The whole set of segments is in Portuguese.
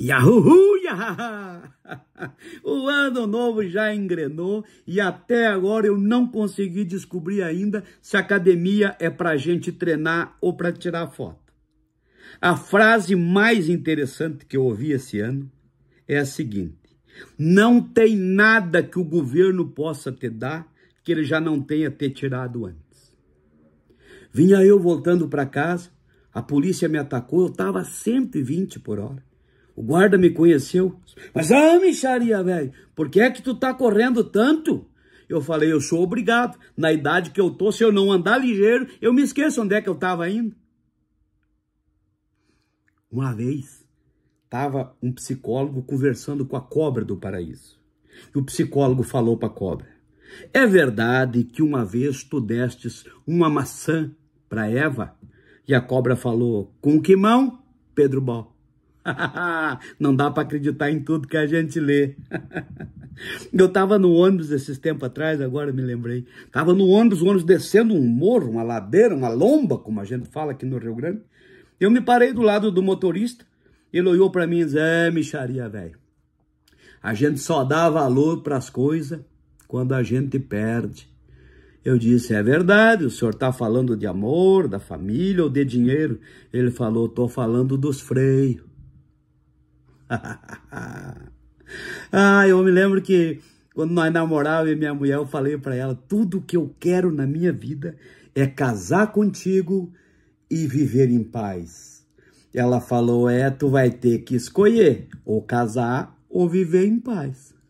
Yahuhu, yahaha! O ano novo já engrenou e até agora eu não consegui descobrir ainda se academia é para gente treinar ou para tirar foto. A frase mais interessante que eu ouvi esse ano é a seguinte: não tem nada que o governo possa te dar que ele já não tenha te tirado antes. Vinha eu voltando para casa, a polícia me atacou, eu estava 120 por hora. O guarda me conheceu. Mas, ah, micharia, velho, por que é que tu tá correndo tanto? Eu falei, eu sou obrigado. Na idade que eu tô, se eu não andar ligeiro, eu me esqueço onde é que eu tava indo. Uma vez, tava um psicólogo conversando com a cobra do paraíso. E o psicólogo falou para a cobra: É verdade que uma vez tu destes uma maçã para Eva? E a cobra falou: Com que mão, Pedro Bal? Não dá para acreditar em tudo que a gente lê. Eu estava no ônibus esses tempos atrás, agora me lembrei. Tava no ônibus, o ônibus descendo um morro, uma ladeira, uma lomba, como a gente fala aqui no Rio Grande. Eu me parei do lado do motorista, ele olhou para mim e disse: É, micharia, velho. A gente só dá valor para as coisas quando a gente perde. Eu disse: É verdade, o senhor está falando de amor, da família ou de dinheiro? Ele falou: tô falando dos freios. ah, eu me lembro que quando nós namorávamos e minha mulher, eu falei para ela: tudo que eu quero na minha vida é casar contigo e viver em paz. Ela falou: é, tu vai ter que escolher ou casar ou viver em paz.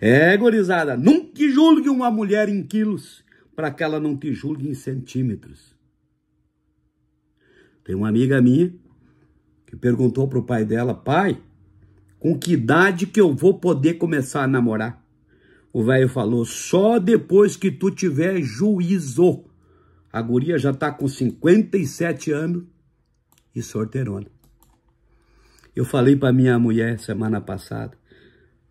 É, gorizada, nunca julgue uma mulher em quilos para que ela não te julgue em centímetros. Tem uma amiga minha que perguntou para o pai dela: Pai, com que idade que eu vou poder começar a namorar? O velho falou: Só depois que tu tiver juízo. A guria já está com 57 anos e sorteirona. Eu falei para minha mulher semana passada: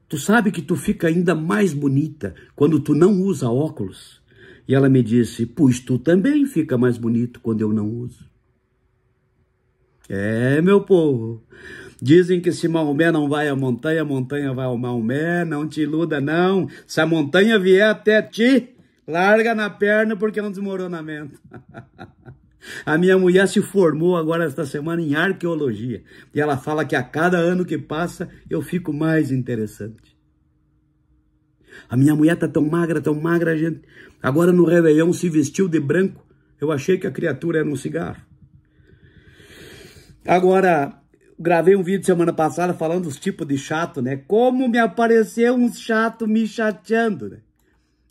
Tu sabe que tu fica ainda mais bonita quando tu não usa óculos? E ela me disse: Pois tu também fica mais bonito quando eu não uso. É, meu povo. Dizem que se Maomé não vai à montanha, a montanha vai ao Maomé. Não te iluda, não. Se a montanha vier até ti, larga na perna porque é um desmoronamento. a minha mulher se formou agora esta semana em arqueologia. E ela fala que a cada ano que passa eu fico mais interessante. A minha mulher tá tão magra, tão magra, gente. Agora no Réveillon se vestiu de branco. Eu achei que a criatura era um cigarro. Agora, gravei um vídeo semana passada falando dos tipos de chato, né? Como me apareceu um chato me chateando, né?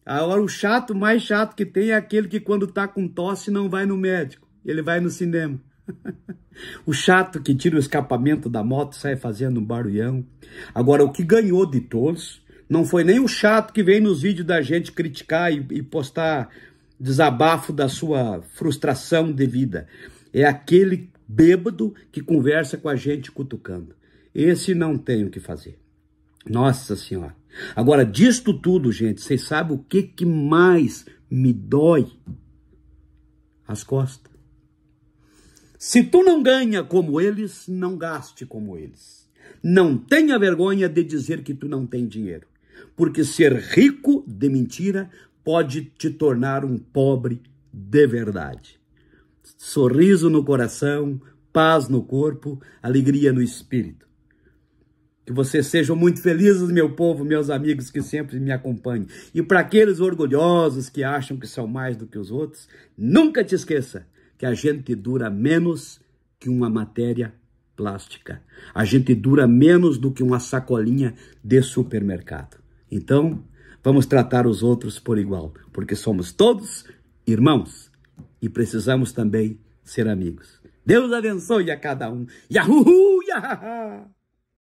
Agora, o chato mais chato que tem é aquele que quando tá com tosse não vai no médico, ele vai no cinema. o chato que tira o escapamento da moto sai fazendo um barulhão. Agora, o que ganhou de todos não foi nem o chato que vem nos vídeos da gente criticar e, e postar desabafo da sua frustração de vida. É aquele bêbado que conversa com a gente cutucando. Esse não tem o que fazer. Nossa Senhora. Agora, disto tudo, gente, vocês sabem o que, que mais me dói? As costas. Se tu não ganha como eles, não gaste como eles. Não tenha vergonha de dizer que tu não tem dinheiro. Porque ser rico de mentira pode te tornar um pobre de verdade sorriso no coração, paz no corpo, alegria no espírito. Que vocês sejam muito felizes, meu povo, meus amigos que sempre me acompanham. E para aqueles orgulhosos que acham que são mais do que os outros, nunca te esqueça que a gente dura menos que uma matéria plástica. A gente dura menos do que uma sacolinha de supermercado. Então, vamos tratar os outros por igual, porque somos todos irmãos e precisamos também ser amigos. Deus abençoe a cada um. Yahuhu! Yahaha!